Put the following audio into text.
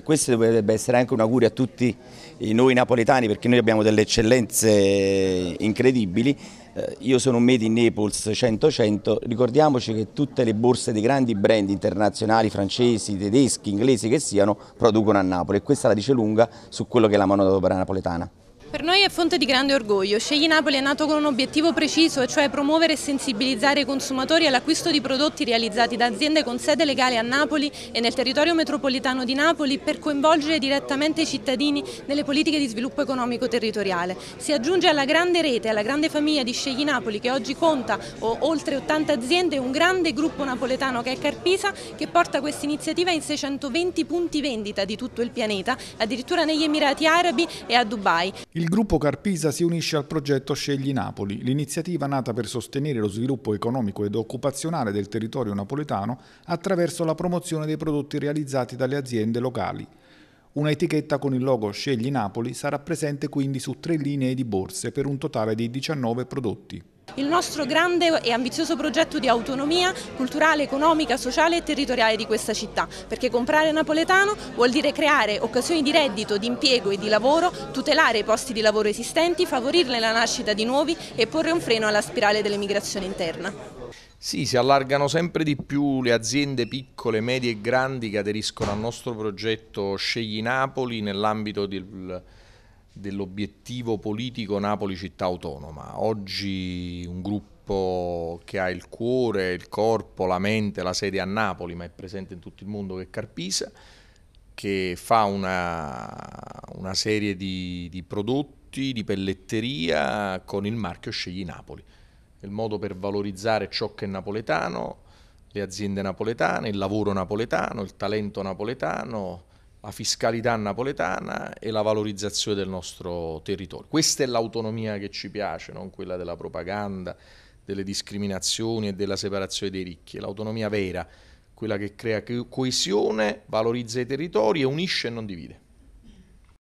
e questo dovrebbe essere anche un augurio a tutti noi napoletani perché noi abbiamo delle eccellenze incredibili. Eh, io sono un Made in Naples 100-100, ricordiamoci che tutte le borse dei grandi brand internazionali, francesi, tedeschi, inglesi che siano, producono a Napoli e questa la dice lunga su quello che è la manodopera napoletana. Per noi è fonte di grande orgoglio. Scegli Napoli è nato con un obiettivo preciso, cioè promuovere e sensibilizzare i consumatori all'acquisto di prodotti realizzati da aziende con sede legale a Napoli e nel territorio metropolitano di Napoli per coinvolgere direttamente i cittadini nelle politiche di sviluppo economico territoriale. Si aggiunge alla grande rete, alla grande famiglia di Scegli Napoli che oggi conta oltre 80 aziende un grande gruppo napoletano che è Carpisa che porta questa iniziativa in 620 punti vendita di tutto il pianeta, addirittura negli Emirati Arabi e a Dubai. Il gruppo Carpisa si unisce al progetto Scegli Napoli, l'iniziativa nata per sostenere lo sviluppo economico ed occupazionale del territorio napoletano attraverso la promozione dei prodotti realizzati dalle aziende locali. Una etichetta con il logo Scegli Napoli sarà presente quindi su tre linee di borse per un totale di 19 prodotti. Il nostro grande e ambizioso progetto di autonomia culturale, economica, sociale e territoriale di questa città, perché comprare napoletano vuol dire creare occasioni di reddito, di impiego e di lavoro, tutelare i posti di lavoro esistenti, favorirne la nascita di nuovi e porre un freno alla spirale dell'emigrazione interna. Sì, si allargano sempre di più le aziende piccole, medie e grandi che aderiscono al nostro progetto Scegli Napoli nell'ambito del dell'obiettivo politico Napoli città autonoma. Oggi un gruppo che ha il cuore, il corpo, la mente, la sede a Napoli, ma è presente in tutto il mondo che è Carpisa, che fa una, una serie di, di prodotti, di pelletteria con il marchio Scegli Napoli. il modo per valorizzare ciò che è napoletano, le aziende napoletane, il lavoro napoletano, il talento napoletano, la fiscalità napoletana e la valorizzazione del nostro territorio. Questa è l'autonomia che ci piace, non quella della propaganda, delle discriminazioni e della separazione dei ricchi, è l'autonomia vera, quella che crea coesione, valorizza i territori e unisce e non divide.